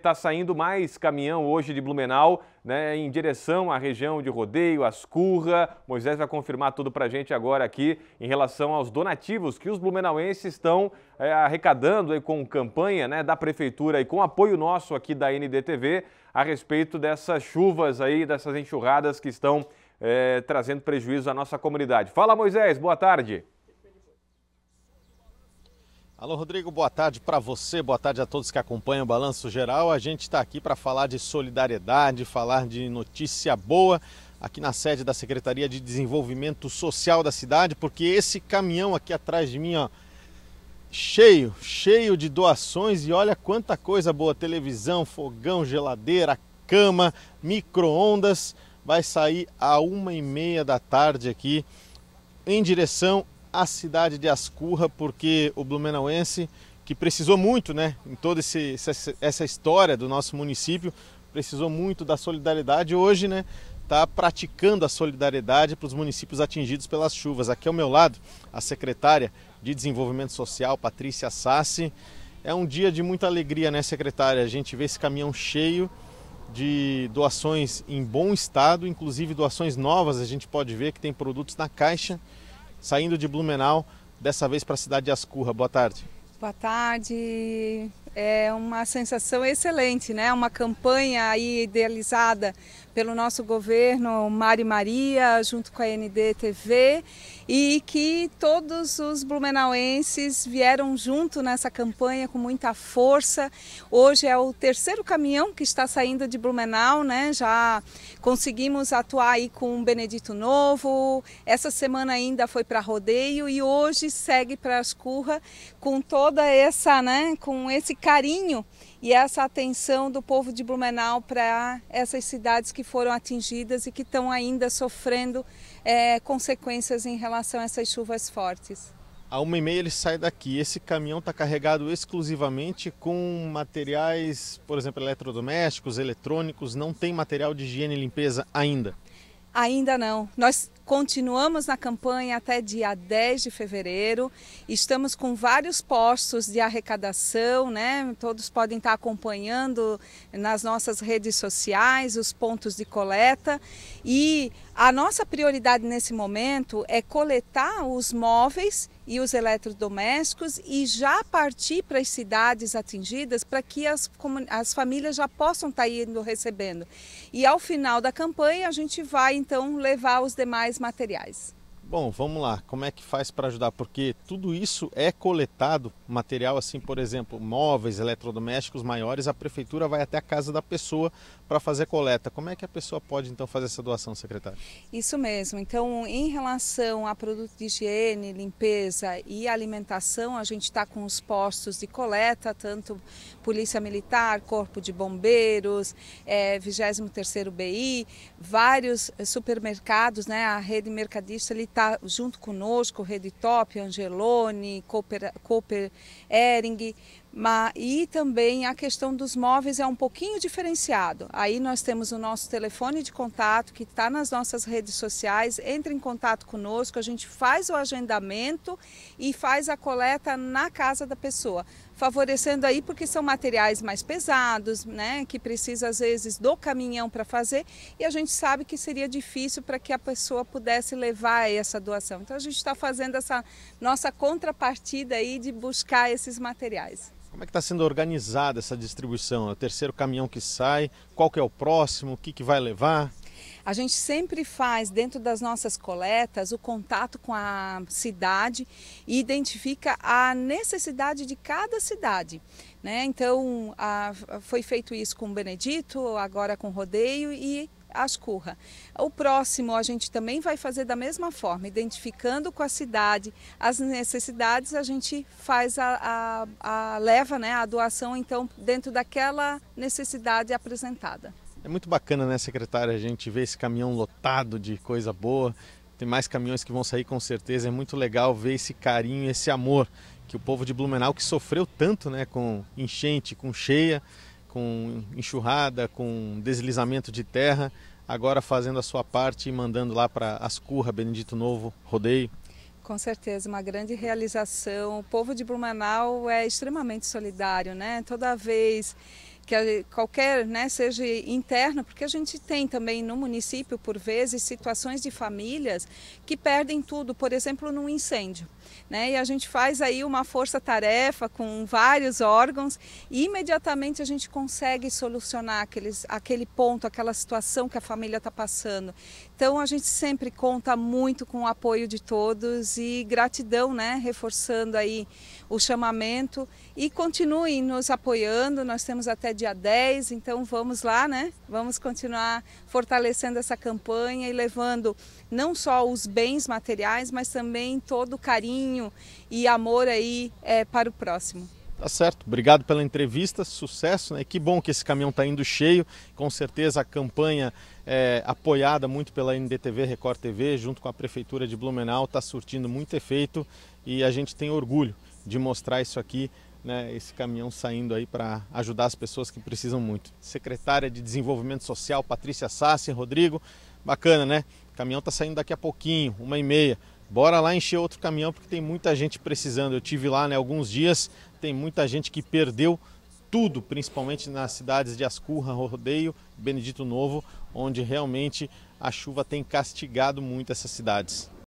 Está saindo mais caminhão hoje de Blumenau, né, em direção à região de Rodeio, Ascurra. Moisés vai confirmar tudo para a gente agora aqui em relação aos donativos que os blumenauenses estão é, arrecadando aí, com campanha né, da Prefeitura e com apoio nosso aqui da NDTV a respeito dessas chuvas aí, dessas enxurradas que estão é, trazendo prejuízo à nossa comunidade. Fala, Moisés, boa tarde. Alô, Rodrigo, boa tarde para você, boa tarde a todos que acompanham o Balanço Geral. A gente está aqui para falar de solidariedade, falar de notícia boa aqui na sede da Secretaria de Desenvolvimento Social da cidade, porque esse caminhão aqui atrás de mim, ó, cheio, cheio de doações e olha quanta coisa boa: televisão, fogão, geladeira, cama, micro-ondas. Vai sair a uma e meia da tarde aqui em direção a cidade de Ascurra, porque o Blumenauense, que precisou muito, né, em toda esse, essa história do nosso município, precisou muito da solidariedade, hoje, né, está praticando a solidariedade para os municípios atingidos pelas chuvas. Aqui ao meu lado, a secretária de Desenvolvimento Social, Patrícia Sassi. É um dia de muita alegria, né, secretária? A gente vê esse caminhão cheio de doações em bom estado, inclusive doações novas, a gente pode ver que tem produtos na caixa saindo de Blumenau, dessa vez para a cidade de Ascurra. Boa tarde. Boa tarde. É uma sensação excelente, né? Uma campanha aí idealizada pelo nosso governo Mari Maria, junto com a NDTV, e que todos os blumenauenses vieram junto nessa campanha com muita força. Hoje é o terceiro caminhão que está saindo de Blumenau, né? Já conseguimos atuar aí com o Benedito Novo. Essa semana ainda foi para rodeio e hoje segue para Ascurra com toda essa, né, com esse carinho e essa atenção do povo de Blumenau para essas cidades que foram atingidas e que estão ainda sofrendo é, consequências em relação a essas chuvas fortes. A uma e meia ele sai daqui. Esse caminhão está carregado exclusivamente com materiais, por exemplo, eletrodomésticos, eletrônicos. Não tem material de higiene e limpeza ainda. Ainda não. Nós continuamos na campanha até dia 10 de fevereiro. Estamos com vários postos de arrecadação, né? Todos podem estar acompanhando nas nossas redes sociais os pontos de coleta e a nossa prioridade nesse momento é coletar os móveis e os eletrodomésticos e já partir para as cidades atingidas para que as, as famílias já possam estar tá indo recebendo. E ao final da campanha, a gente vai então levar os demais materiais. Bom, vamos lá. Como é que faz para ajudar? Porque tudo isso é coletado, material assim, por exemplo, móveis, eletrodomésticos maiores, a prefeitura vai até a casa da pessoa para fazer coleta. Como é que a pessoa pode então fazer essa doação, secretário? Isso mesmo. Então, em relação a produto de higiene, limpeza e alimentação, a gente está com os postos de coleta, tanto Polícia Militar, Corpo de Bombeiros, é, 23º BI, vários eh, supermercados, né? A rede mercadista ele está está junto conosco, Reditop, Angelone, Cooper, Cooper Ering, mas, e também a questão dos móveis é um pouquinho diferenciado. Aí nós temos o nosso telefone de contato que está nas nossas redes sociais. Entre em contato conosco, a gente faz o agendamento e faz a coleta na casa da pessoa, favorecendo aí porque são materiais mais pesados, né, que precisa às vezes do caminhão para fazer. E a gente sabe que seria difícil para que a pessoa pudesse levar essa doação. Então a gente está fazendo essa nossa contrapartida aí de buscar esses materiais. Como é que está sendo organizada essa distribuição? É o terceiro caminhão que sai, qual que é o próximo, o que, que vai levar? A gente sempre faz dentro das nossas coletas o contato com a cidade e identifica a necessidade de cada cidade. Né? Então, a, foi feito isso com o Benedito, agora com o Rodeio e Ascurra. O próximo a gente também vai fazer da mesma forma, identificando com a cidade as necessidades, a gente faz a, a, a leva, né, a doação, então, dentro daquela necessidade apresentada. É muito bacana, né, secretária, a gente ver esse caminhão lotado de coisa boa. Tem mais caminhões que vão sair com certeza. É muito legal ver esse carinho, esse amor que o povo de Blumenau, que sofreu tanto né, com enchente, com cheia, com enxurrada, com deslizamento de terra, agora fazendo a sua parte e mandando lá para Ascurra, Benedito Novo, Rodeio. Com certeza, uma grande realização. O povo de Brumanal é extremamente solidário, né? Toda vez que qualquer, né, seja interna, porque a gente tem também no município, por vezes, situações de famílias que perdem tudo, por exemplo, num incêndio. Né? E a gente faz aí uma força-tarefa com vários órgãos e imediatamente a gente consegue solucionar aqueles, aquele ponto, aquela situação que a família está passando. Então a gente sempre conta muito com o apoio de todos e gratidão, né? Reforçando aí o chamamento e continuem nos apoiando. Nós temos até dia 10, então vamos lá, né? Vamos continuar fortalecendo essa campanha e levando não só os bens materiais, mas também todo o carinho e amor aí é, para o próximo. Tá certo, obrigado pela entrevista, sucesso, né? Que bom que esse caminhão está indo cheio. Com certeza a campanha é, apoiada muito pela NDTV, Record TV, junto com a Prefeitura de Blumenau, está surtindo muito efeito e a gente tem orgulho de mostrar isso aqui, né? Esse caminhão saindo aí para ajudar as pessoas que precisam muito. Secretária de Desenvolvimento Social, Patrícia Sassi, Rodrigo, bacana, né? O caminhão está saindo daqui a pouquinho, uma e meia bora lá encher outro caminhão porque tem muita gente precisando. Eu tive lá né, alguns dias, tem muita gente que perdeu tudo, principalmente nas cidades de Ascurra, Rodeio, Benedito Novo, onde realmente a chuva tem castigado muito essas cidades.